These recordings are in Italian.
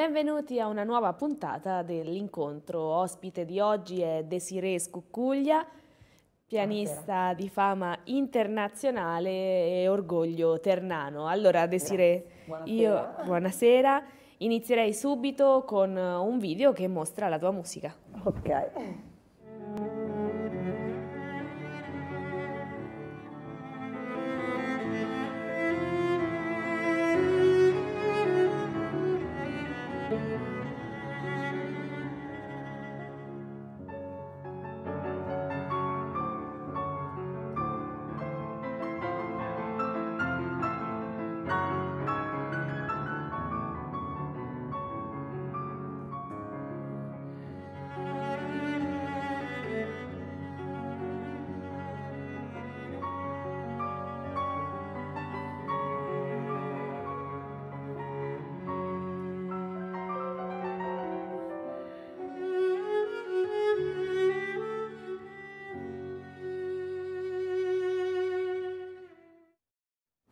Benvenuti a una nuova puntata dell'incontro. Ospite di oggi è Desiree Scucuglia, pianista Buonasera. di fama internazionale e orgoglio ternano. Allora Desiree, buonasera. io buonasera. Inizierei subito con un video che mostra la tua musica. Ok.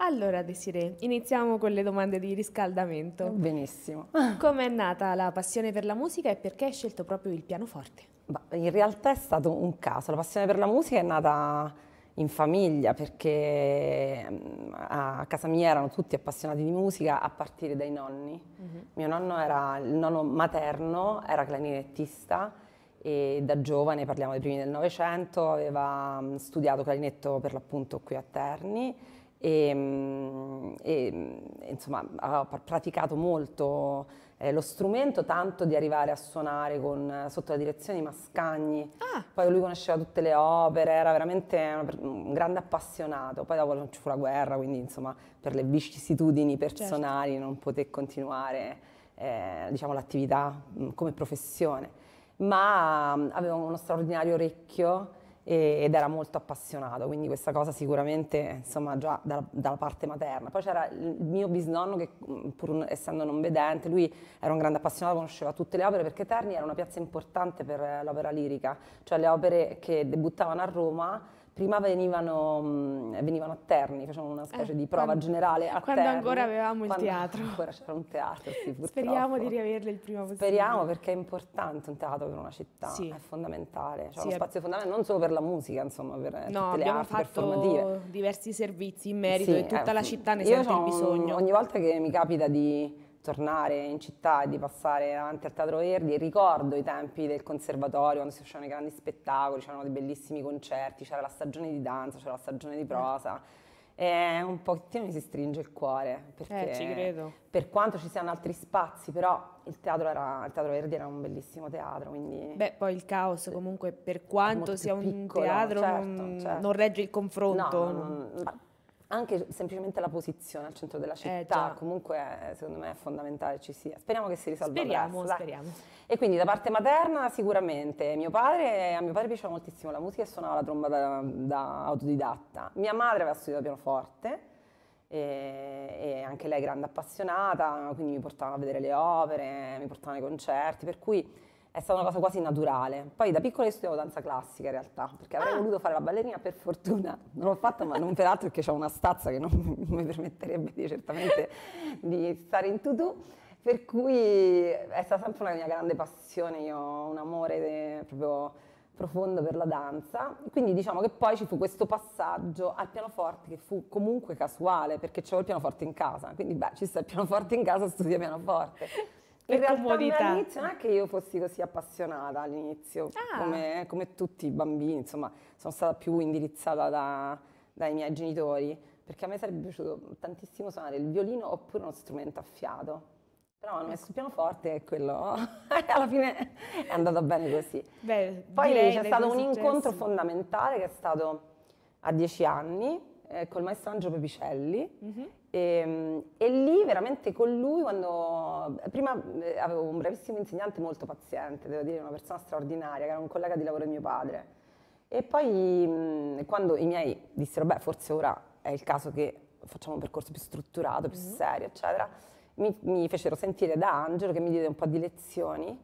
Allora Desiree, iniziamo con le domande di riscaldamento. Benissimo. Come è nata la passione per la musica e perché hai scelto proprio il pianoforte? Bah, in realtà è stato un caso, la passione per la musica è nata in famiglia perché mm, a casa mia erano tutti appassionati di musica a partire dai nonni. Uh mhm. -huh. Mio nonno era il nonno materno, era clarinettista e da giovane, parliamo dei primi del Novecento, aveva mm, studiato clarinetto per l'appunto qui a Terni e, ehm, e insomma ha praticato molto eh, lo strumento tanto di arrivare a suonare con, sotto la direzione di Mascagni ah. poi lui conosceva tutte le opere era veramente una, un grande appassionato poi dopo non ci fu la guerra quindi insomma per le vicissitudini personali certo. non poté continuare eh, diciamo, l'attività mh, mm, come professione ma mh, mm, aveva uno straordinario orecchio ed era molto appassionato, quindi questa cosa sicuramente insomma già dalla, dalla parte materna. Poi c'era il mio bisnonno che pur essendo non vedente, lui era un grande appassionato, conosceva tutte le opere perché Terni era una piazza importante per eh, l'opera lirica, cioè le opere che debuttavano a Roma prima venivano, venivano, a Terni, facevano una specie eh, di prova quando, generale a quando Terni. Ancora avevamo il teatro. Ancora c'era un teatro, sì, purtroppo. Speriamo di riaverle il prima possibile. Speriamo perché è importante un teatro per una città, sì. è fondamentale, c'è cioè, sì, uno spazio fondamentale non solo per la musica, insomma, per no, tutte le arti performative. diversi servizi in merito sì, e tutta eh, la città ne sente il bisogno. Ogni volta che mi capita di tornare in città e di passare davanti al Teatro Verdi ricordo i tempi del conservatorio quando si facevano i grandi spettacoli, c'erano dei bellissimi concerti, c'era la stagione di danza, c'era la stagione di prosa. Eh. E un pochettino mi si stringe il cuore perché eh, ci credo. per quanto ci siano altri spazi, però il teatro, era, il teatro Verdi era un bellissimo teatro. Quindi Beh, poi il caos, comunque, per quanto sia un piccolo, teatro, certo, non, certo. non, regge il confronto. No, non, non, anche semplicemente la posizione al centro della eh, città, eh, comunque secondo me è fondamentale ci sia. Speriamo che si risolva speriamo, presto. Speriamo, speriamo. E quindi da parte materna sicuramente. Mio padre, a mio padre piaceva moltissimo la musica e suonava la tromba da, da autodidatta. Mia madre aveva studiato pianoforte. E, e, anche lei grande appassionata, quindi mi portava a vedere le opere, mi portavano ai concerti, per cui è stata una cosa quasi naturale. Poi da piccola studiavo danza classica in realtà, perché avrei ah. voluto fare la ballerina per fortuna, non l'ho fatta, ma non per altro perché ho una stazza che non mi permetterebbe di, certamente di stare in tutù. Per cui è stata sempre una mia grande passione, io ho un amore de, proprio profondo per la danza. Quindi diciamo che poi ci fu questo passaggio al pianoforte che fu comunque casuale, perché c'avevo il pianoforte in casa. Quindi beh, ci sta il pianoforte in casa, studia pianoforte in realtà comodità. all'inizio non è che io fossi così appassionata all'inizio, ah. come, come, tutti i bambini, insomma, sono stata più indirizzata da, dai miei genitori, perché a me sarebbe piaciuto tantissimo suonare il violino oppure uno strumento a fiato. Però hanno messo ecco. il pianoforte e quello alla fine è andato bene così. Beh, Poi c'è stato un successo. incontro fondamentale che è stato a dieci anni, eh, col maestro Angelo Pepicelli mm-hmm. e, ehm, e, lì veramente con lui quando... Eh, prima eh, avevo un bravissimo insegnante molto paziente, devo dire una persona straordinaria, che era un collega di lavoro di mio padre. E poi mm, quando i miei dissero, beh forse ora è il caso che facciamo un percorso più strutturato, più mm-hmm. serio, eccetera, mi, mi, fecero sentire da Angelo che mi diede un po' di lezioni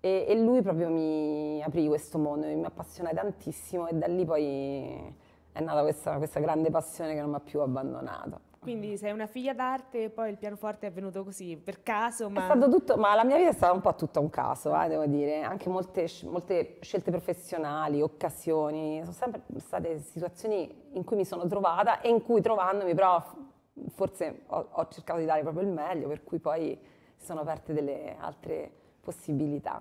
e, e lui proprio mi aprì questo mondo, mi appassionai tantissimo e da lì poi è nata questa, questa grande passione che non mi ha più abbandonato. Quindi sei una figlia d'arte e poi il pianoforte è venuto così, per caso? Ma... È stato tutto, ma la mia vita è stata un po' tutta un caso, eh, devo dire. Anche molte, molte, scelte professionali, occasioni, sono sempre state situazioni in cui mi sono trovata e in cui trovandomi però forse ho, ho cercato di dare proprio il meglio, per cui poi si sono aperte delle altre possibilità.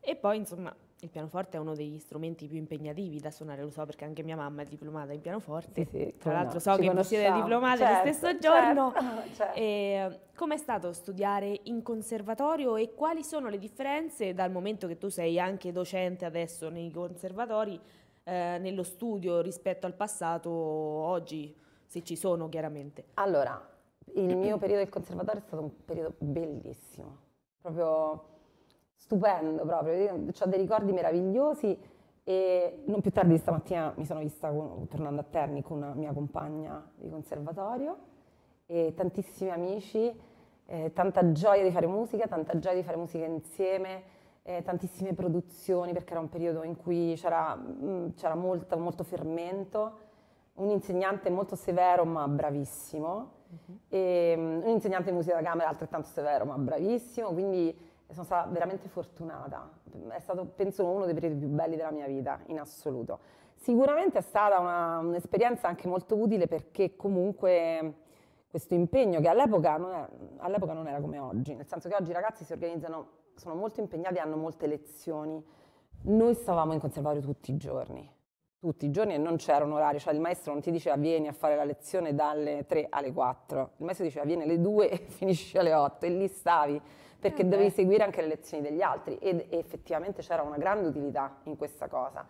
E poi insomma il pianoforte è uno degli strumenti più impegnativi da suonare, lo so perché anche mia mamma è diplomata in pianoforte. Sì, sì, Tra l'altro no, so che voi siete diplomate certo, lo stesso giorno. Certo, certo. E, com'è stato studiare in conservatorio e quali sono le differenze dal momento che tu sei anche docente adesso nei conservatori, eh, nello studio rispetto al passato oggi, se ci sono chiaramente? Allora, il mio periodo del conservatorio è stato un periodo bellissimo, proprio stupendo proprio, ho dei ricordi meravigliosi e non più tardi stamattina mi sono vista, con, tornando a Terni, con una mia compagna di conservatorio e tantissimi amici, eh, tanta gioia di fare musica, tanta gioia di fare musica insieme, eh, tantissime produzioni perché era un periodo in cui c'era, mh, mm, c'era molto, molto fermento, un insegnante molto severo ma bravissimo, uh-huh. e, um, un insegnante di musica da camera altrettanto severo ma bravissimo, quindi sono stata veramente fortunata, è stato penso uno dei periodi più belli della mia vita in assoluto. Sicuramente è stata una, un'esperienza anche molto utile perché comunque questo impegno che all'epoca non, era, all'epoca non, era, come oggi, nel senso che oggi i ragazzi si organizzano, sono molto impegnati, hanno molte lezioni. Noi stavamo in conservatorio tutti i giorni, tutti i giorni e non c'era un orario, cioè il maestro non ti diceva vieni a fare la lezione dalle 3 alle 4, il maestro diceva vieni alle 2 e finisci alle 8 e lì stavi perché okay. Eh devi seguire anche le lezioni degli altri ed effettivamente c'era una grande utilità in questa cosa.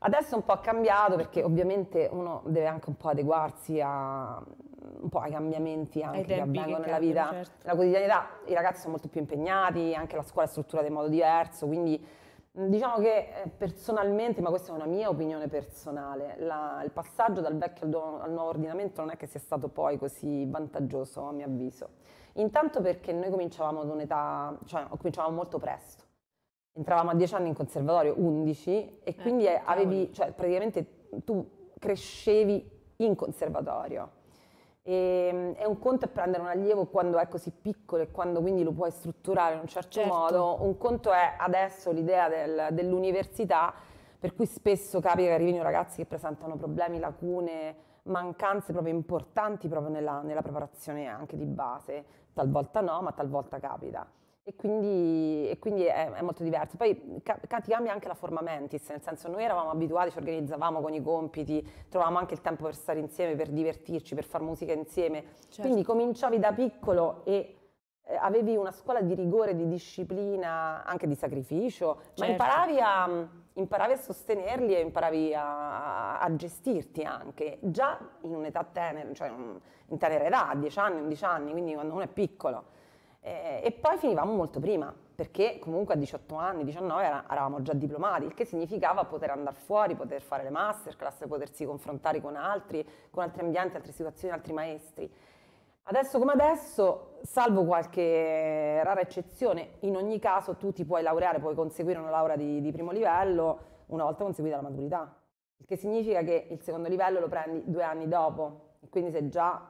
Adesso un po' ha cambiato perché ovviamente uno deve anche un po' adeguarsi a, un po ai cambiamenti anche che avvengono nella vita, cambiano, certo. nella quotidianità. I ragazzi sono molto più impegnati, anche la scuola è strutturata in modo diverso, quindi mm, diciamo che eh, personalmente, ma questa è una mia opinione personale, la, il passaggio dal vecchio al nuovo ordinamento non è che sia stato poi così vantaggioso a mio avviso. Intanto perché noi cominciavamo ad un'età, cioè cominciavamo molto presto. Entravamo a 10 anni in conservatorio, 11, e eh, quindi eh, avevi, cioè praticamente tu crescevi in conservatorio. E, ehm, è un conto è prendere un allievo quando è così piccolo e quando quindi lo puoi strutturare in un certo, certo. modo, un conto è adesso l'idea del, dell'università, per cui spesso capita che arrivino ragazzi che presentano problemi, lacune, mancanze proprio importanti proprio nella, nella preparazione anche di base talvolta no, ma talvolta capita. E quindi, e quindi è, è, molto diverso. Poi ca- ti cambia anche la forma mentis, nel senso noi eravamo abituati, ci organizzavamo con i compiti, trovavamo anche il tempo per stare insieme, per divertirci, per fare musica insieme. Certo. Quindi cominciavi da piccolo e eh, avevi una scuola di rigore, di disciplina, anche di sacrificio, certo. ma imparavi a imparavi a sostenerli e imparavi a, a gestirti anche, già in un'età tenera, cioè in tenera età, 10 anni, 11 anni, quindi quando uno è piccolo. Eh, e poi finivamo molto prima, perché comunque a 18 anni, 19 era, eravamo già diplomati, il che significava poter andare fuori, poter fare le masterclass, potersi confrontare con altri, con altri ambienti, altre situazioni, altri maestri. Adesso come adesso, salvo qualche rara eccezione, in ogni caso tu ti puoi laureare, puoi conseguire una laurea di, di primo livello una volta conseguita la maturità, il che significa che il secondo livello lo prendi due anni dopo, quindi sei già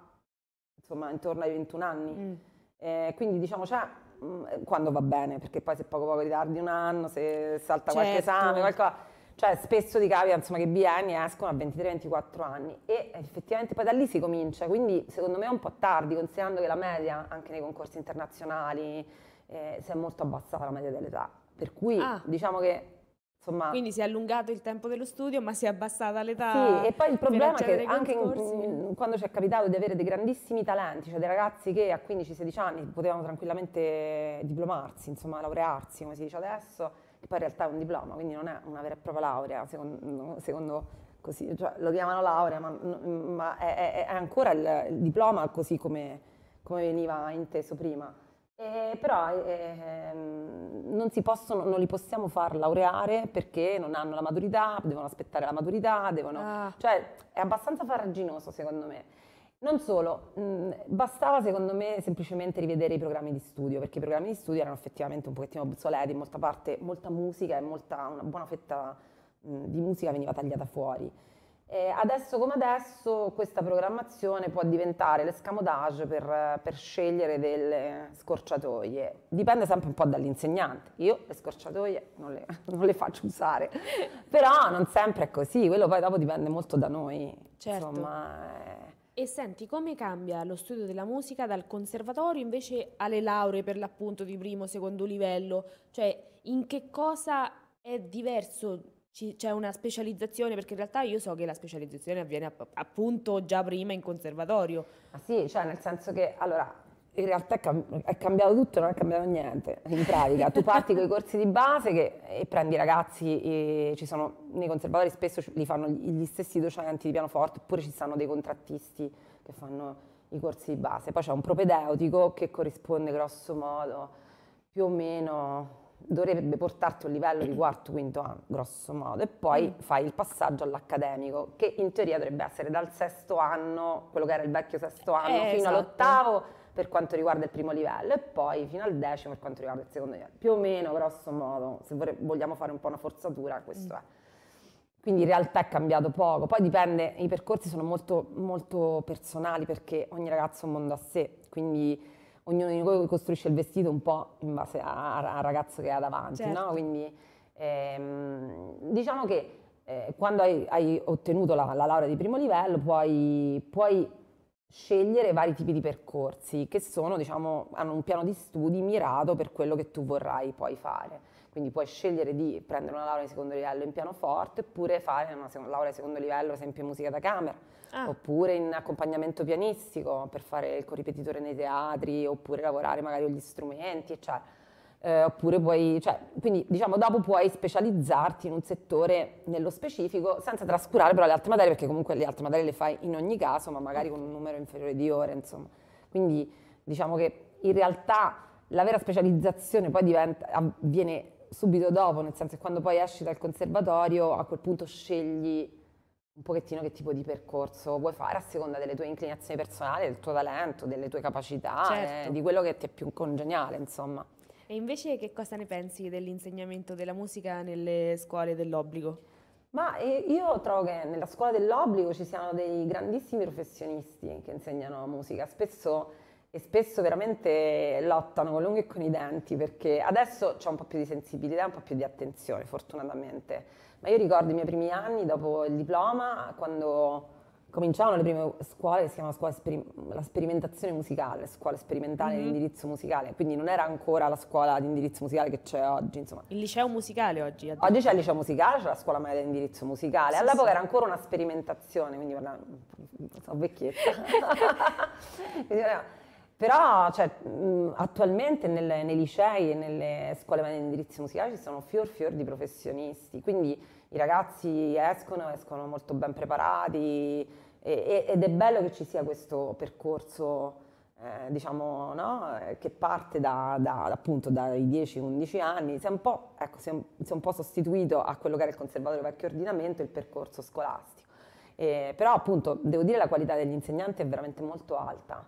insomma, intorno ai 21 anni. Mm. Eh, quindi diciamo c'è mm, quando va bene, perché poi se poco poco ritardi un anno, se salta certo. qualche esame, qualcosa cioè spesso di capita insomma, che bienni escono a 23-24 anni e effettivamente poi da lì si comincia, quindi secondo me è un po' tardi considerando che la media anche nei concorsi internazionali eh, si è molto abbassata la media dell'età, per cui ah. diciamo che Insomma, Quindi si è allungato il tempo dello studio, ma si è abbassata l'età. Sì, e poi il problema è che anche in, mm, quando ci è capitato di avere dei grandissimi talenti, cioè dei ragazzi che a 15-16 anni potevano tranquillamente diplomarsi, insomma, laurearsi, come si dice adesso, e poi in realtà è un diploma, quindi non è una vera e propria laurea, secondo, secondo così, cioè, lo chiamano laurea, ma, ma è, è, ancora il, il, diploma così come, come veniva inteso prima. Eh, però eh, non, possono, non, li possiamo far laureare perché non hanno la maturità, devono aspettare la maturità, devono, ah. cioè è abbastanza farraginoso secondo me. Non solo, bastava secondo me semplicemente rivedere i programmi di studio, perché i programmi di studio erano effettivamente un pochettino obsoleti, molta parte molta musica e molta, una buona fetta di musica veniva tagliata fuori. E adesso come adesso questa programmazione può diventare l'escamotage per, per scegliere delle scorciatoie. Dipende sempre un po' dall'insegnante. Io le scorciatoie non le, non le, faccio usare, però non sempre è così, quello poi dopo dipende molto da noi. Certo. Insomma, è eh, e senti, come cambia lo studio della musica dal conservatorio invece alle lauree per l'appunto di primo, secondo livello? Cioè, in che cosa è diverso c'è una specializzazione, perché in realtà io so che la specializzazione avviene app appunto già prima in conservatorio. Ma ah sì, cioè nel senso che allora in realtà è, cam è, cambiato tutto, non è cambiato niente. In pratica, tu parti con i corsi di base che, e prendi i ragazzi, e ci sono, nei conservatori spesso li fanno gli stessi docenti di pianoforte, oppure ci stanno dei contrattisti che fanno i corsi di base. Poi c'è un propedeutico che corrisponde grosso modo più o meno dovrebbe portarti a un livello di quarto, quinto anno, grosso modo, e poi mm. fai il passaggio all'accademico, che in teoria dovrebbe essere dal sesto anno, quello che era il vecchio sesto anno, eh, fino esatto. all'ottavo per quanto riguarda il primo livello e poi fino al decimo per quanto riguarda il secondo livello. Più o meno, grosso modo, se vorre- vogliamo fare un po' una forzatura, questo mm. è. Quindi in realtà è cambiato poco, poi dipende, i percorsi sono molto, molto personali perché ogni ragazzo è un mondo a sé, quindi ognuno di noi costruisce il vestito un po' in base al ragazzo che ha davanti, certo. no? Quindi ehm, diciamo che eh, quando hai, hai ottenuto la, la, laurea di primo livello puoi, puoi scegliere vari tipi di percorsi che sono, diciamo, hanno un piano di studi mirato per quello che tu vorrai poi fare. Quindi puoi scegliere di prendere una laurea di secondo livello in pianoforte oppure fare una laurea di secondo livello, ad esempio, in musica da camera, ah. oppure in accompagnamento pianistico per fare il corripetitore nei teatri, oppure lavorare magari con gli strumenti, eccetera eh, oppure puoi, cioè, quindi diciamo dopo puoi specializzarti in un settore nello specifico senza trascurare però le altre materie, perché comunque le altre materie le fai in ogni caso, ma magari con un numero inferiore di ore, insomma. Quindi diciamo che in realtà la vera specializzazione poi diventa, avviene subito dopo, nel senso che quando poi esci dal conservatorio a quel punto scegli un pochettino che tipo di percorso vuoi fare a seconda delle tue inclinazioni personali, del tuo talento, delle tue capacità, eh, certo. eh, di quello che ti è più congeniale, insomma. E invece che cosa ne pensi dell'insegnamento della musica nelle scuole dell'obbligo? Ma eh, io trovo che nella scuola dell'obbligo ci siano dei grandissimi professionisti che insegnano musica, spesso, e spesso veramente lottano con l'unghia e con i denti, perché adesso c'è un po' più di sensibilità, un po' più di attenzione, fortunatamente. Ma io ricordo i miei primi anni dopo il diploma, quando cominciavano le prime scuole, si chiama scuola sperim- la sperimentazione musicale, scuola sperimentale mm-hmm. di indirizzo musicale, quindi non era ancora la scuola di indirizzo musicale che c'è oggi, insomma. Il liceo musicale oggi? Oggi c'è il liceo musicale, c'è la scuola media di indirizzo musicale, sì, all'epoca sì. era ancora una sperimentazione, quindi guarda, so, vecchietta. quindi, eh, però cioè, attualmente nelle, nei licei e nelle scuole medie di indirizzo musicale ci sono fior fior di professionisti, quindi i ragazzi escono, escono molto ben preparati e, ed è bello che ci sia questo percorso. Eh, diciamo, no? che parte da, da, appunto dai 10-11 anni, si è, un po', ecco, si, è un, si è un po' sostituito a quello che era il conservatorio vecchio ordinamento, il percorso scolastico. Eh, però appunto devo dire che la qualità degli insegnanti è veramente molto alta,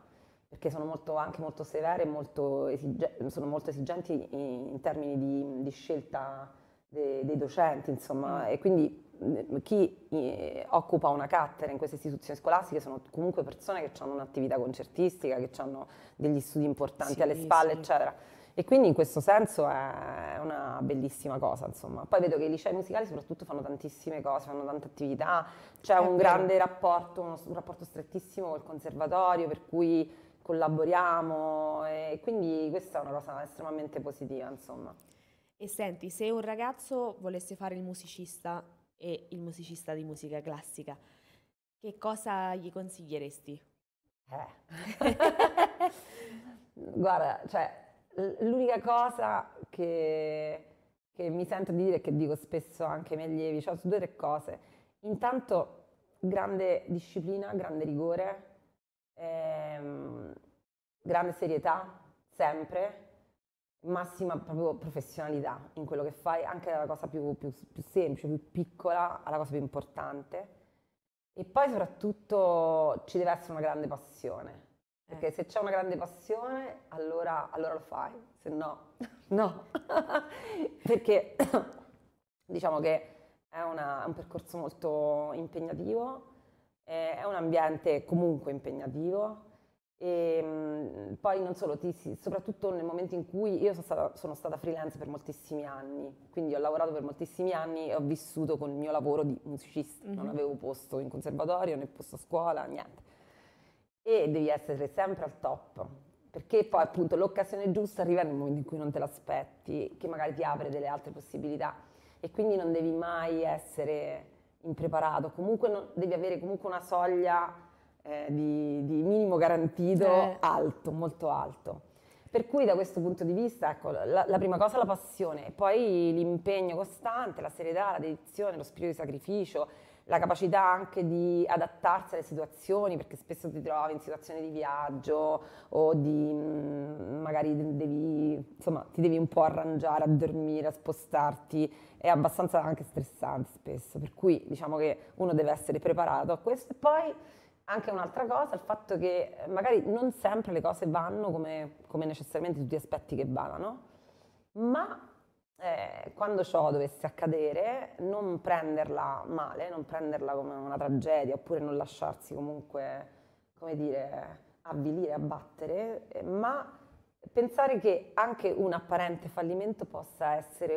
perché sono molto, anche molto severe e molto, esige- molto esigenti in, in termini di, di scelta dei, dei docenti, insomma, mm. e quindi mm, chi eh, occupa una cattedra in queste istituzioni scolastiche sono comunque persone che hanno un'attività concertistica, che hanno degli studi importanti sì, alle spalle, sì. eccetera. E quindi in questo senso è una bellissima cosa, insomma. Poi vedo che i licei musicali soprattutto fanno tantissime cose, fanno tante attività, c'è è un vero. grande rapporto, uno, un rapporto strettissimo col conservatorio, per cui collaboriamo e quindi questa è una cosa estremamente positiva, insomma. E senti, se un ragazzo volesse fare il musicista e il musicista di musica classica, che cosa gli consiglieresti? Eh. Guarda, cioè, l'unica cosa che, che, mi sento di dire e che dico spesso anche ai miei allievi, cioè su due o tre cose. Intanto, grande disciplina, grande rigore, ehm, grande serietà, sempre massima proprio professionalità in quello che fai, anche dalla cosa più, più, più semplice, più piccola alla cosa più importante. E poi soprattutto ci deve essere una grande passione. Perché eh. se c'è una grande passione, allora, allora lo fai, se no, no. perché diciamo che è, una, è, un percorso molto impegnativo, è un ambiente comunque impegnativo, e ehm, poi non solo, ti, soprattutto nel momento in cui io sono stata, sono stata, freelance per moltissimi anni, quindi ho lavorato per moltissimi anni e ho vissuto con il mio lavoro di musicista, mm-hmm. non mhm. avevo posto in conservatorio né posto a scuola, niente. E devi essere sempre al top, perché poi appunto l'occasione giusta arriva nel momento in cui non te l'aspetti, che magari ti apre delle altre possibilità e quindi non devi mai essere impreparato, comunque non, devi avere comunque una soglia eh, di, di, minimo garantito eh. alto, molto alto. Per cui da questo punto di vista, ecco, la, la prima cosa è la passione, poi l'impegno costante, la serietà, la dedizione, lo spirito di sacrificio, la capacità anche di adattarsi alle situazioni, perché spesso ti trovi in situazioni di viaggio o di mm, magari devi, insomma, ti devi un po' arrangiare a dormire, a spostarti, è abbastanza anche stressante spesso, per cui diciamo che uno deve essere preparato a questo e poi anche un'altra cosa, il fatto che eh, magari non sempre le cose vanno come, come necessariamente tutti gli aspetti che vadano, ma eh, quando ciò dovesse accadere, non prenderla male, non prenderla come una tragedia, oppure non lasciarsi comunque, come dire, avvilire, abbattere, eh, ma Pensare che anche un apparente fallimento possa essere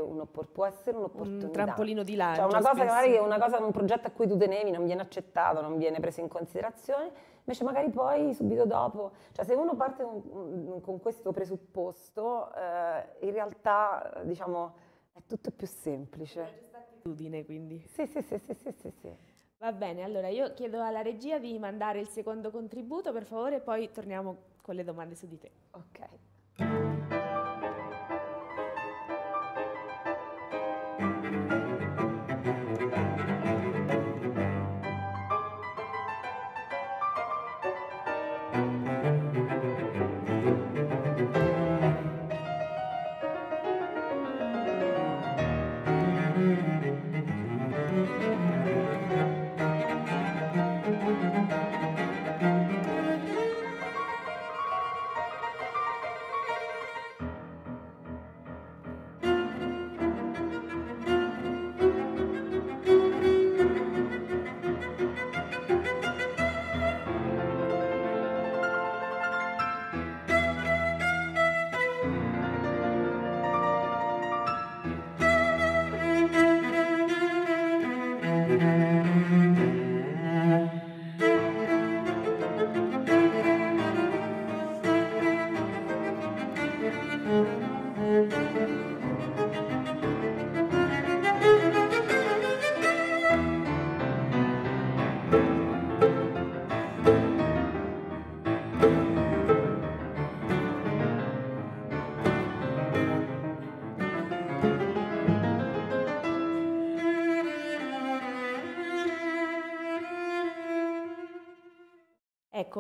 può essere un'opportunità. Un trampolino di lancio. Cioè una cosa che magari è una cosa, un progetto a cui tu tenevi non viene accettato, non viene preso in considerazione, invece magari poi subito dopo, cioè se uno parte con, con questo presupposto, eh, in realtà diciamo è tutto più semplice. Attitudine quindi. Sì, sì, sì, sì, sì, sì. sì. Va bene, allora io chiedo alla regia di mandare il secondo contributo per favore e poi torniamo con le domande su di te. Ok.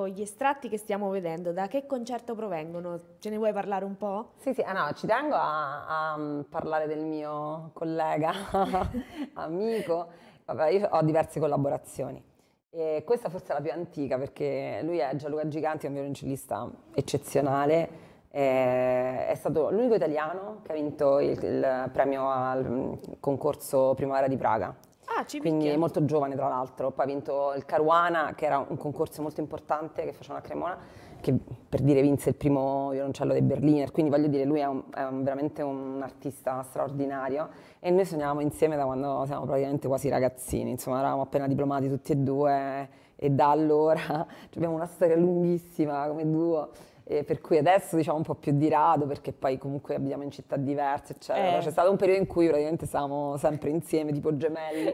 gli estratti che stiamo vedendo, da che concerto provengono? Ce ne vuoi parlare un po'? Sì, sì, ah no, ci tengo a, a mm, parlare del mio collega, amico. Vabbè, io ho diverse collaborazioni. E questa forse è la più antica perché lui è Gianluca Giganti, è un violoncellista eccezionale. È, è stato l'unico italiano che ha vinto il, il premio al mm, concorso Primavera di Praga Ah, ci Quindi è molto giovane tra l'altro, poi ha vinto il Caruana, che era un concorso molto importante che facevano a Cremona, che per dire vinse il primo violoncello dei Berliner, quindi voglio dire lui è, un, è un, veramente un artista straordinario e noi suonavamo insieme da quando siamo praticamente quasi ragazzini, insomma eravamo appena diplomati tutti e due e da allora abbiamo una storia lunghissima come duo eh, per cui adesso diciamo un po' più di rado perché poi comunque abitiamo in città diverse eccetera. Eh. C'è cioè, stato un periodo in cui praticamente siamo sempre insieme tipo gemelli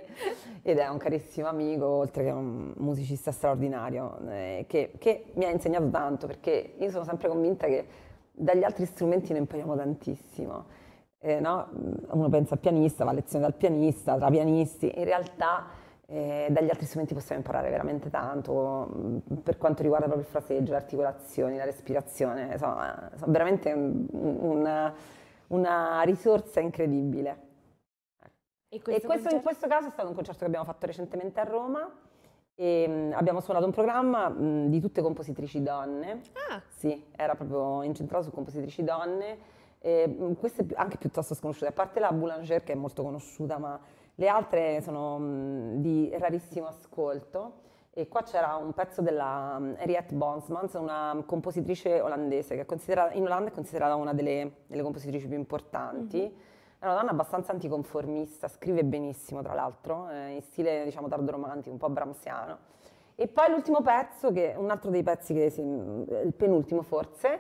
ed è un carissimo amico oltre che un musicista straordinario eh, che, che, mi ha insegnato tanto perché io sono sempre convinta che dagli altri strumenti ne impariamo tantissimo. Eh, no? Uno pensa al pianista, va a lezione dal pianista, tra pianisti, in realtà eh, dagli altri strumenti possiamo imparare veramente tanto mm, per quanto riguarda proprio il fraseggio, le articolazioni, la respirazione, insomma, insomma eh, veramente una, una, risorsa incredibile. E questo, e questo in questo caso è stato un concerto che abbiamo fatto recentemente a Roma e ehm, abbiamo suonato un programma mm, di tutte compositrici donne. Ah. Sì, era proprio incentrato su compositrici donne. E ehm, queste anche piuttosto sconosciute, a parte la Boulanger che è molto conosciuta, ma le altre sono mm, di rarissimo ascolto. E qua c'era un pezzo della mm, Henriette Bonsmans, una compositrice olandese che in Olanda è considerata una delle, delle compositrici più importanti. Mm-hmm. È una donna abbastanza anticonformista, scrive benissimo tra l'altro, eh, in stile diciamo tardo romantico, un po' bramsiano. E poi l'ultimo pezzo, che è un altro dei pezzi, che si, mm, il penultimo forse,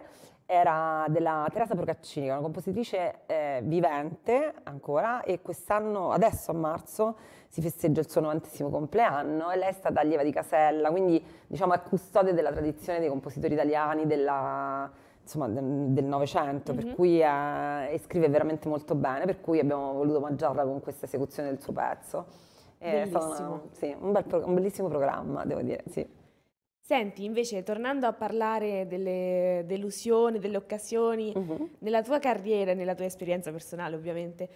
era della Teresa Procaccini, una compositrice eh, vivente ancora e quest'anno, adesso a marzo, si festeggia il suo novantesimo compleanno e lei è stata allieva di Casella, quindi diciamo è custode della tradizione dei compositori italiani, della, insomma, del Novecento, mm-hmm. per mhm. cui è, eh, e scrive veramente molto bene, per cui abbiamo voluto omaggiarla con questa esecuzione del suo pezzo. È bellissimo. Una, sì, un, bel, un bellissimo programma, devo dire, sì. Senti, invece, tornando a parlare delle delusioni, delle occasioni, uh-huh. nella tua carriera e nella tua esperienza personale, ovviamente,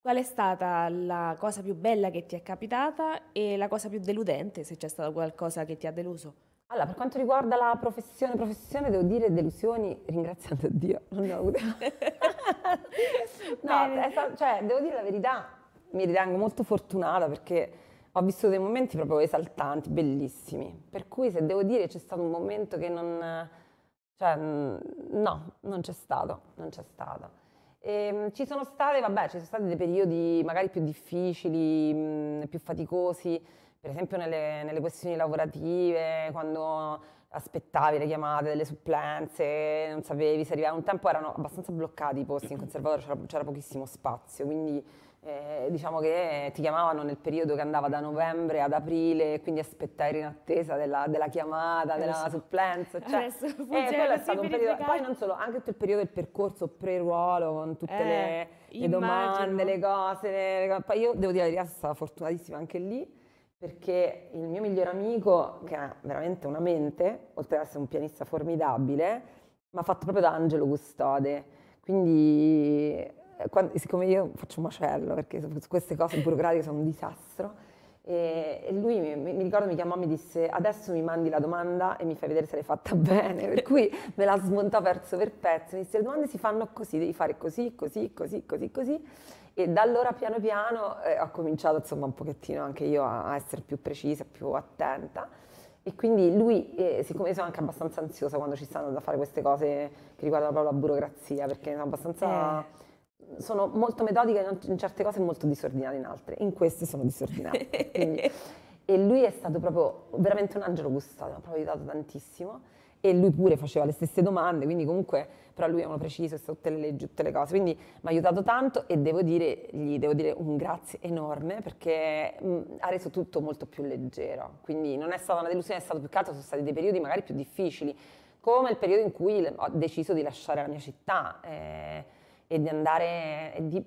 qual è stata la cosa più bella che ti è capitata e la cosa più deludente, se c'è stato qualcosa che ti ha deluso? Allora, per quanto riguarda la professione, professione devo dire delusioni, ringraziando Dio, non ne ho avute. no, stato, cioè, devo dire la verità, mi ritengo molto fortunata perché ho visto dei momenti proprio esaltanti, bellissimi. Per cui se devo dire c'è stato un momento che non... Cioè, no, non c'è stato, non c'è stato. E, ehm, ci sono state, vabbè, ci sono stati dei periodi magari più difficili, mh, più faticosi, per esempio nelle, nelle, questioni lavorative, quando aspettavi le chiamate delle supplenze, non sapevi se arrivava un tempo, erano abbastanza bloccati i posti in conservatorio, c'era, c'era pochissimo spazio, quindi eh, diciamo che ti chiamavano nel periodo che andava da novembre ad aprile, quindi aspettare in attesa della, della chiamata, eh, della so. supplenza. Cioè, Adesso eh, funziona eh, quello è stato un periodo. Poi non solo, anche tutto il periodo del percorso pre-ruolo con tutte eh, le, le domande, le cose. Le, le, poi io devo dire la verità, sono stata fortunatissima anche lì perché il mio migliore amico, che ha veramente una mente, oltre ad essere un pianista formidabile, mi ha fatto proprio da angelo custode. Quindi eh, quando, siccome io faccio un macello, perché queste cose burocratiche sono un disastro, e, lui mi, mi, ricordo mi chiamò e mi disse adesso mi mandi la domanda e mi fai vedere se l'hai fatta bene per cui me la smontò pezzo per pezzo mi disse le domande si fanno così devi fare così così così così così e da allora piano piano eh, ho cominciato insomma un pochettino anche io a, a, essere più precisa più attenta e quindi lui, eh, siccome io sono anche abbastanza ansiosa quando ci stanno da fare queste cose che riguardano proprio la burocrazia, perché sono abbastanza eh sono molto metodica in certe cose e molto disordinata in altre, in queste sono disordinata. Quindi, e lui è stato proprio veramente un angelo gustato, mi ha proprio aiutato tantissimo e lui pure faceva le stesse domande, quindi comunque però lui è uno preciso, sa tutte le leggi, tutte le cose, quindi mi ha aiutato tanto e devo dire, gli devo dire un grazie enorme perché mh, mm, ha reso tutto molto più leggero, quindi non è stata una delusione, è stato più caldo, sono stati dei periodi magari più difficili, come il periodo in cui ho deciso di lasciare la mia città. Eh, e di andare e di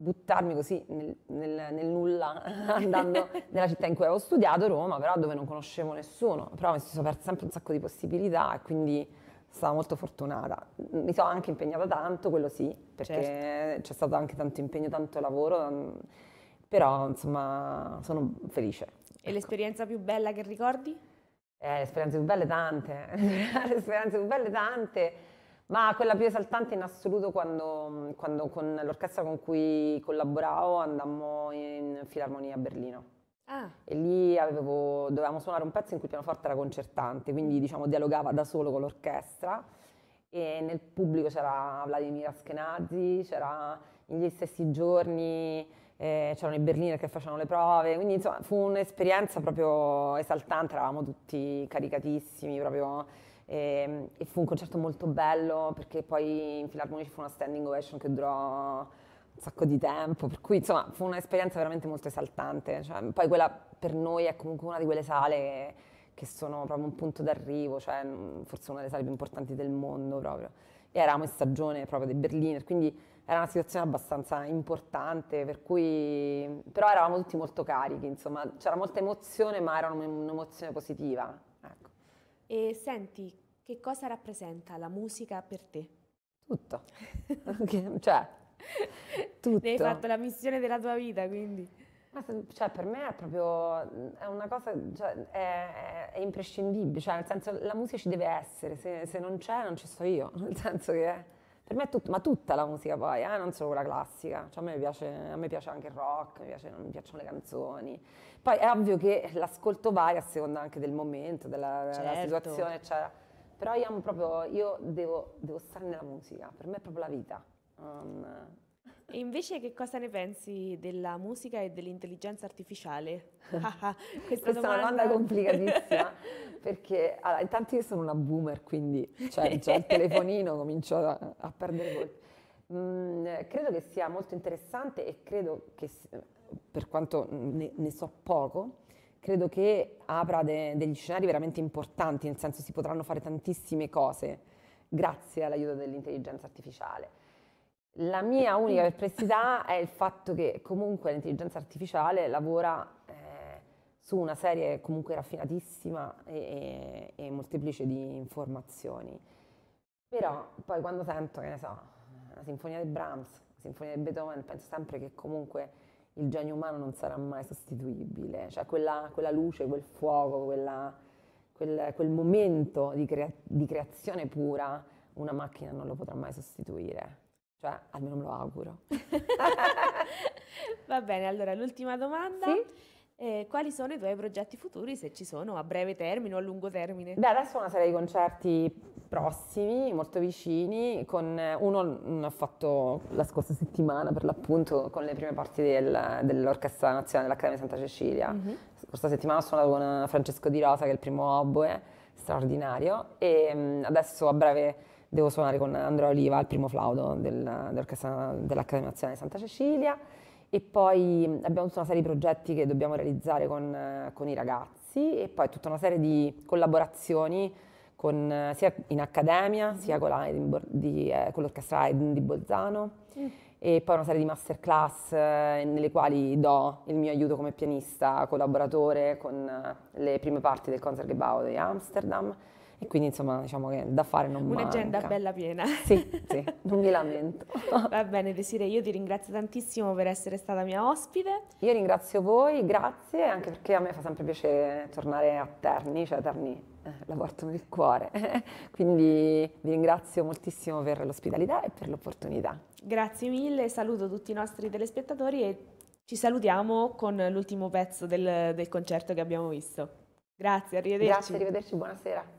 buttarmi così nel, nel, nel nulla andando nella città in cui avevo studiato, Roma, però dove non conoscevo nessuno, però mi sono persa sempre un sacco di possibilità e quindi stata molto fortunata. Mi sono anche impegnata tanto, quello sì, perché certo. c'è stato anche tanto impegno, tanto lavoro, però insomma sono felice. E ecco. l'esperienza più bella che ricordi? Eh, le esperienze più belle tante, le esperienze più belle tante. Ma quella più esaltante in assoluto quando, quando con l'orchestra con cui collaboravo andammo in Filarmonia a Berlino. Ah. E lì avevo, dovevamo suonare un pezzo in cui il pianoforte era concertante, quindi mm. diciamo dialogava da solo con l'orchestra e nel pubblico c'era Vladimir Askenazi, c'era gli stessi giorni, eh, c'erano i Berliner che facevano le prove, quindi insomma fu un'esperienza proprio esaltante, eravamo tutti caricatissimi, proprio e, ehm, e, fu un concerto molto bello perché poi in Filarmonica fu una standing ovation che durò un sacco di tempo, per cui insomma fu un'esperienza veramente molto esaltante. Cioè, poi quella per noi è comunque una di quelle sale che sono proprio un punto d'arrivo, cioè mm, forse una delle sale più importanti del mondo proprio. E eravamo in stagione proprio dei Berliner, quindi era una situazione abbastanza importante, per cui però eravamo tutti molto carichi, insomma, c'era molta emozione, ma era un'emozione positiva, e senti, che cosa rappresenta la musica per te? Tutto. cioè, tutto. Ne hai fatto la missione della tua vita, quindi. Cioè, per me è proprio è una cosa cioè, è, è, imprescindibile, cioè, nel senso la musica ci deve essere, se, se non c'è non ci sto io, nel senso che per me è tutto, ma tutta la musica poi, eh, non solo la classica. Cioè, a, me piace, a, me piace, anche il rock, mi, piace, mi, piacciono le canzoni. Poi è ovvio che l'ascolto varia a seconda anche del momento, della, certo. della situazione, eccetera. Però io, proprio, io devo, devo, stare nella musica, per me è proprio la vita. Um, e invece che cosa ne pensi della musica e dell'intelligenza artificiale? Ah, ah, questa, Questa domanda... è una domanda complicatissima, perché allora, intanto io sono una boomer, quindi cioè, già il telefonino comincio a, a perdere colpi. Mm, credo che sia molto interessante e credo che, per quanto ne, ne so poco, credo che apra de, degli scenari veramente importanti, nel senso si potranno fare tantissime cose grazie all'aiuto dell'intelligenza artificiale. La mia unica perplessità è il fatto che comunque l'intelligenza artificiale lavora eh, su una serie comunque raffinatissima e, e, e, molteplice di informazioni. Però poi quando sento, che ne so, la sinfonia di Brahms, la sinfonia di Beethoven, penso sempre che comunque il genio umano non sarà mai sostituibile, cioè quella, quella luce, quel fuoco, quella, quel, quel, momento di, crea- di creazione pura, una macchina non lo potrà mai sostituire. Cioè, almeno me lo auguro. Va bene, allora l'ultima domanda. Sì? Eh, quali sono i tuoi progetti futuri, se ci sono, a breve termine o a lungo termine? Beh, adesso una serie di concerti prossimi, molto vicini, con eh, uno l'ho fatto la scorsa settimana per l'appunto con le prime parti del, dell'Orchestra Nazionale dell'Accademia Santa Cecilia. Mm-hmm. La scorsa settimana ho suonato con eh, Francesco Di Rosa, che è il primo oboe straordinario, e mm, adesso a breve devo suonare con Andrea Oliva, il primo flauto del, dell'Orchestra dell'Accademia Nazionale di Santa Cecilia e poi abbiamo tutta una serie di progetti che dobbiamo realizzare con, eh, con i ragazzi e poi tutta una serie di collaborazioni con, eh, sia in accademia mm-hmm. sia con, la, di, eh, con l'orchestra Haydn di Bolzano mm. e poi una serie di masterclass eh, nelle quali do il mio aiuto come pianista collaboratore con le prime parti del Concertgebouw di Amsterdam e quindi insomma diciamo che da fare non Un'agenda manca. bella piena. Sì, sì, non mi lamento. Va bene Desire, io ti ringrazio tantissimo per essere stata mia ospite. Io ringrazio voi, grazie, anche perché a me fa sempre piacere tornare a Terni, cioè Terni eh, la porto nel cuore. quindi vi ringrazio moltissimo per l'ospitalità e per l'opportunità. Grazie mille, saluto tutti i nostri telespettatori e ci salutiamo con l'ultimo pezzo del, del concerto che abbiamo visto. Grazie, arrivederci. Grazie, arrivederci, buonasera.